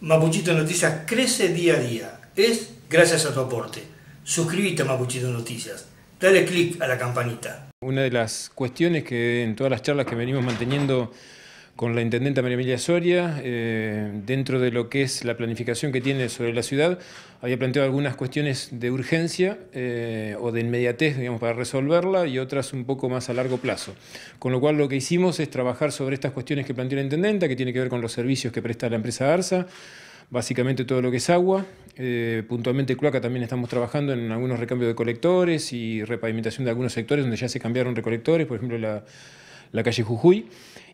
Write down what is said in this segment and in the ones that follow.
Mapuchito Noticias crece día a día. Es gracias a tu aporte. Suscríbete a Mapuchito Noticias. Dale click a la campanita. Una de las cuestiones que en todas las charlas que venimos manteniendo con la intendenta María Emilia Soria, eh, dentro de lo que es la planificación que tiene sobre la ciudad, había planteado algunas cuestiones de urgencia eh, o de inmediatez, digamos, para resolverla y otras un poco más a largo plazo. Con lo cual lo que hicimos es trabajar sobre estas cuestiones que planteó la intendenta, que tiene que ver con los servicios que presta la empresa ARSA, básicamente todo lo que es agua, eh, puntualmente cloaca también estamos trabajando en algunos recambios de colectores y repavimentación de algunos sectores donde ya se cambiaron recolectores, por ejemplo la la calle Jujuy.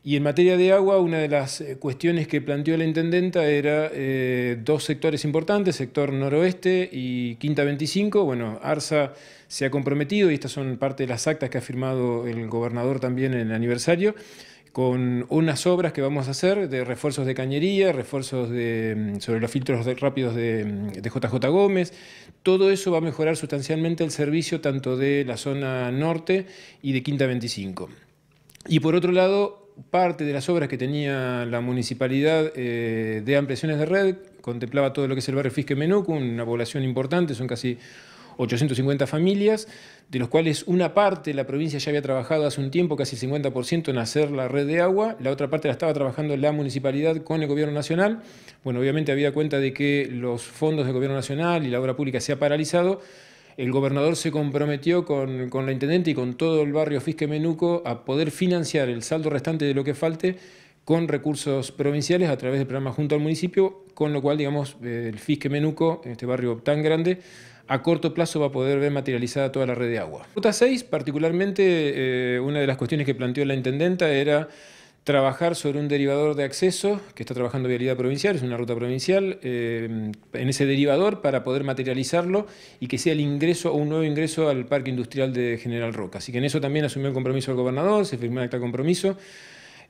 Y en materia de agua, una de las eh, cuestiones que planteó la intendenta era eh, dos sectores importantes, sector noroeste y Quinta 25. Bueno, ARSA se ha comprometido, y estas son parte de las actas que ha firmado el gobernador también en el aniversario, con unas obras que vamos a hacer de refuerzos de cañería, refuerzos de, mm, sobre los filtros rápidos de, mm, de, JJ Gómez. Todo eso va a mejorar sustancialmente el servicio tanto de la zona norte y de Quinta 25. Y por otro lado, parte de las obras que tenía la municipalidad eh, de ampliaciones de red contemplaba todo lo que es el barrio Fisque con una población importante, son casi 850 familias, de los cuales una parte la provincia ya había trabajado hace un tiempo, casi 50% en hacer la red de agua, la otra parte la estaba trabajando la municipalidad con el gobierno nacional. Bueno, obviamente había cuenta de que los fondos del gobierno nacional y la obra pública se ha paralizado, el gobernador se comprometió con, la intendente y con todo el barrio Fisque Menuco a poder financiar el saldo restante de lo que falte con recursos provinciales a través del programa Junto al Municipio, con lo cual, digamos, eh, el Fisque Menuco, este barrio tan grande, a corto plazo va a poder ver materializada toda la red de agua. Ruta 6, particularmente, eh, una de las cuestiones que planteó la intendenta era trabajar sobre un derivador de acceso que está trabajando Vialidad Provincial, es una ruta provincial, eh, en ese derivador para poder materializarlo y que sea el ingreso o un nuevo ingreso al Parque Industrial de General Roca. Así que en eso también asumió el compromiso el gobernador, se firmó el acta de compromiso.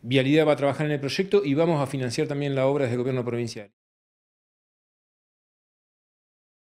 Vialidad va a trabajar en el proyecto y vamos a financiar también la obra desde gobierno provincial.